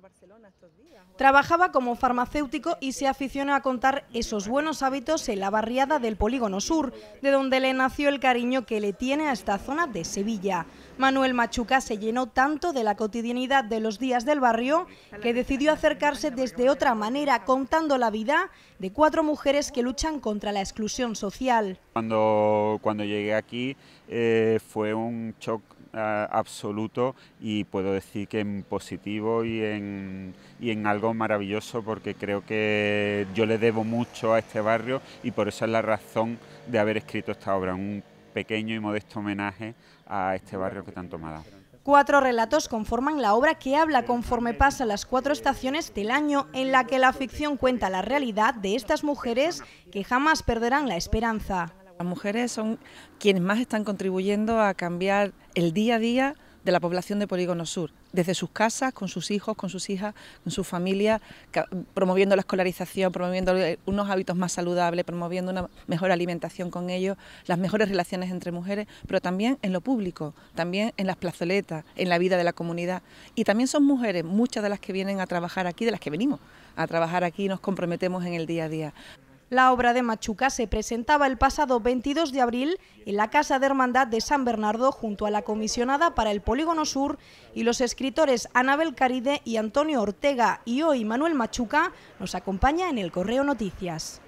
Barcelona Trabajaba como farmacéutico y se aficionó a contar esos buenos hábitos en la barriada del Polígono Sur, de donde le nació el cariño que le tiene a esta zona de Sevilla. Manuel Machuca se llenó tanto de la cotidianidad de los días del barrio que decidió acercarse desde otra manera, contando la vida de cuatro mujeres que luchan contra la exclusión social. Cuando, cuando llegué aquí eh, fue un shock eh, absoluto y puedo decir que en positivo y en, y en algo maravilloso porque creo que yo le debo mucho a este barrio y por eso es la razón de haber escrito esta obra, un pequeño y modesto homenaje a este barrio que tanto me ha dado. Cuatro relatos conforman la obra que habla conforme pasa las cuatro estaciones del año en la que la ficción cuenta la realidad de estas mujeres que jamás perderán la esperanza. Las mujeres son quienes más están contribuyendo a cambiar el día a día de la población de Polígono Sur, desde sus casas, con sus hijos, con sus hijas, con sus familias... promoviendo la escolarización, promoviendo eh, unos hábitos más saludables, promoviendo una mejor alimentación con ellos, las mejores relaciones entre mujeres, pero también en lo público, también en las plazoletas, en la vida de la comunidad. Y también son mujeres, muchas de las que vienen a trabajar aquí, de las que venimos a trabajar aquí y nos comprometemos en el día a día. La obra de Machuca se presentaba el pasado 22 de abril en la Casa de Hermandad de San Bernardo junto a la comisionada para el Polígono Sur y los escritores Anabel Caride y Antonio Ortega y hoy Manuel Machuca nos acompaña en el Correo Noticias.